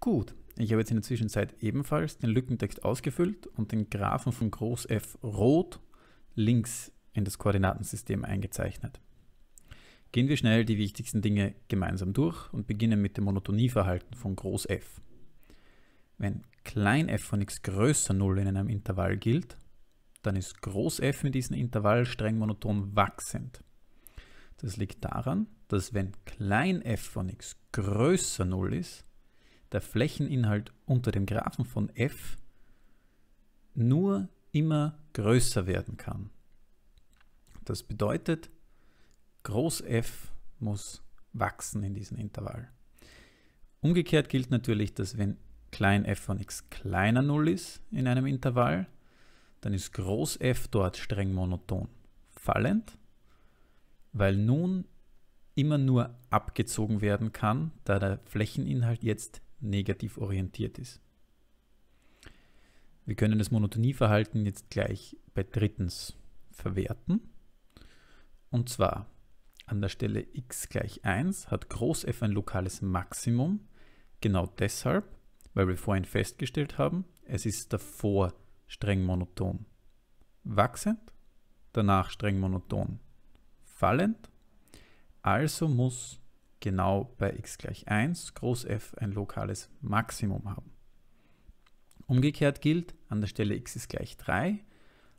Gut, ich habe jetzt in der Zwischenzeit ebenfalls den Lückentext ausgefüllt und den Graphen von Groß F rot links in das Koordinatensystem eingezeichnet. Gehen wir schnell die wichtigsten Dinge gemeinsam durch und beginnen mit dem Monotonieverhalten von Groß F. Wenn klein f von x größer 0 in einem Intervall gilt, dann ist Groß F in diesem Intervall streng monoton wachsend. Das liegt daran, dass wenn klein f von x größer 0 ist, der Flächeninhalt unter dem Graphen von f nur immer größer werden kann. Das bedeutet, groß F muss wachsen in diesem Intervall. Umgekehrt gilt natürlich, dass wenn klein f von x kleiner 0 ist in einem Intervall, dann ist groß f dort streng monoton fallend, weil nun immer nur abgezogen werden kann, da der Flächeninhalt jetzt negativ orientiert ist. Wir können das Monotonieverhalten jetzt gleich bei drittens verwerten. Und zwar an der Stelle x gleich 1 hat Groß F ein lokales Maximum. Genau deshalb, weil wir vorhin festgestellt haben, es ist davor streng monoton. Wachsend, danach streng monoton. Fallend, also muss genau bei x gleich 1 groß f ein lokales Maximum haben. Umgekehrt gilt, an der Stelle x ist gleich 3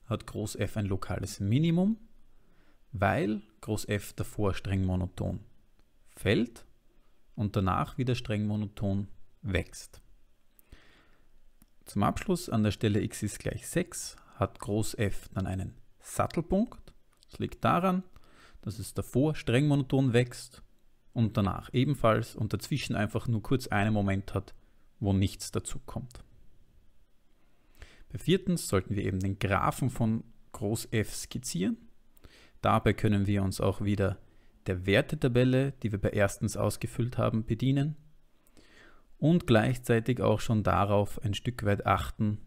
hat groß f ein lokales Minimum, weil groß f davor streng monoton fällt und danach wieder streng monoton wächst. Zum Abschluss an der Stelle x ist gleich 6 hat groß F dann einen Sattelpunkt. Das liegt daran, dass es davor streng monoton wächst und danach ebenfalls und dazwischen einfach nur kurz einen Moment hat, wo nichts dazu kommt. Bei viertens sollten wir eben den Graphen von Groß F skizzieren. Dabei können wir uns auch wieder der Wertetabelle, die wir bei erstens ausgefüllt haben, bedienen und gleichzeitig auch schon darauf ein Stück weit achten,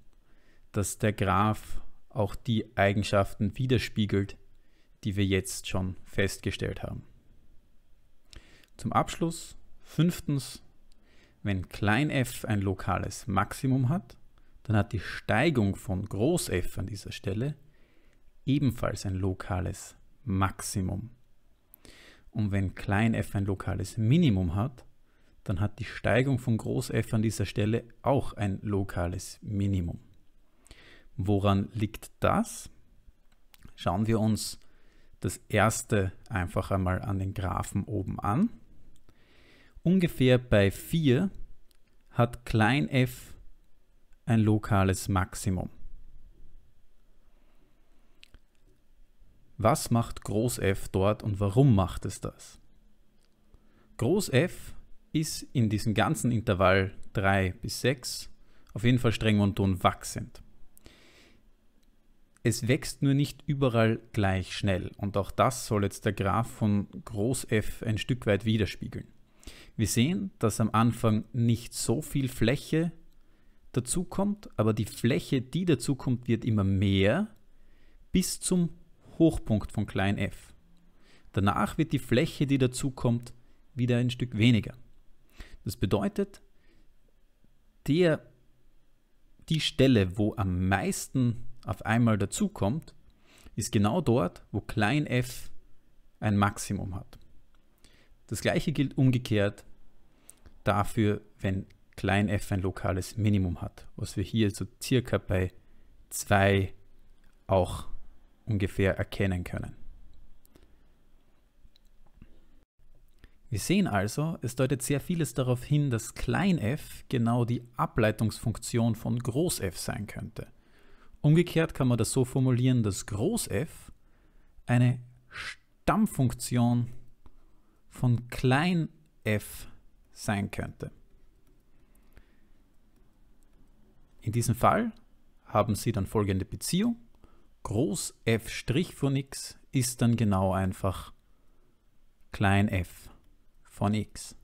dass der Graph auch die Eigenschaften widerspiegelt, die wir jetzt schon festgestellt haben. Zum Abschluss, fünftens, wenn klein f ein lokales Maximum hat, dann hat die Steigung von groß F an dieser Stelle ebenfalls ein lokales Maximum. Und wenn klein f ein lokales Minimum hat, dann hat die Steigung von groß F an dieser Stelle auch ein lokales Minimum. Woran liegt das? Schauen wir uns das erste einfach einmal an den Graphen oben an ungefähr bei 4 hat klein f ein lokales Maximum. Was macht Groß F dort und warum macht es das? Groß F ist in diesem ganzen Intervall 3 bis 6 auf jeden Fall streng monoton wachsend. Es wächst nur nicht überall gleich schnell und auch das soll jetzt der Graph von Groß F ein Stück weit widerspiegeln. Wir sehen, dass am Anfang nicht so viel Fläche dazukommt, aber die Fläche, die dazukommt, wird immer mehr bis zum Hochpunkt von klein f. Danach wird die Fläche, die dazukommt, wieder ein Stück weniger. Das bedeutet, der, die Stelle, wo am meisten auf einmal dazukommt, ist genau dort, wo klein f ein Maximum hat. Das gleiche gilt umgekehrt dafür, wenn klein f ein lokales Minimum hat, was wir hier so circa bei 2 auch ungefähr erkennen können. Wir sehen also, es deutet sehr vieles darauf hin, dass klein f genau die Ableitungsfunktion von groß f sein könnte. Umgekehrt kann man das so formulieren, dass groß f eine Stammfunktion von klein f sein könnte. In diesem Fall haben Sie dann folgende Beziehung. Groß f' von x ist dann genau einfach klein f von x.